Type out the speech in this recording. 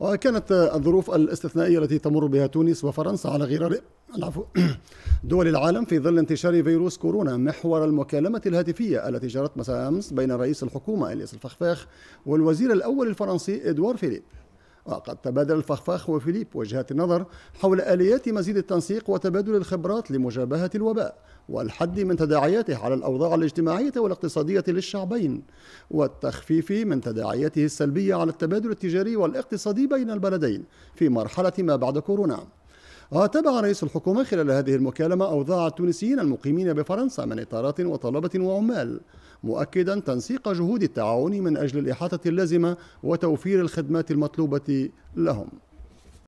وكانت الظروف الاستثنائية التي تمر بها تونس وفرنسا على غرار العفو دول العالم في ظل انتشار فيروس كورونا محور المكالمة الهاتفية التي جرت مساء أمس بين رئيس الحكومة إلياس الفخفاخ والوزير الأول الفرنسي إدوار فيليب وقد تبادل الفخفاخ وفيليب وجهات النظر حول آليات مزيد التنسيق وتبادل الخبرات لمجابهة الوباء والحد من تداعياته على الأوضاع الاجتماعية والاقتصادية للشعبين والتخفيف من تداعياته السلبية على التبادل التجاري والاقتصادي بين البلدين في مرحلة ما بعد كورونا وتابع رئيس الحكومة خلال هذه المكالمة أوضاع التونسيين المقيمين بفرنسا من إطارات وطلبة وعمال مؤكدا تنسيق جهود التعاون من أجل الإحاطة اللازمة وتوفير الخدمات المطلوبة لهم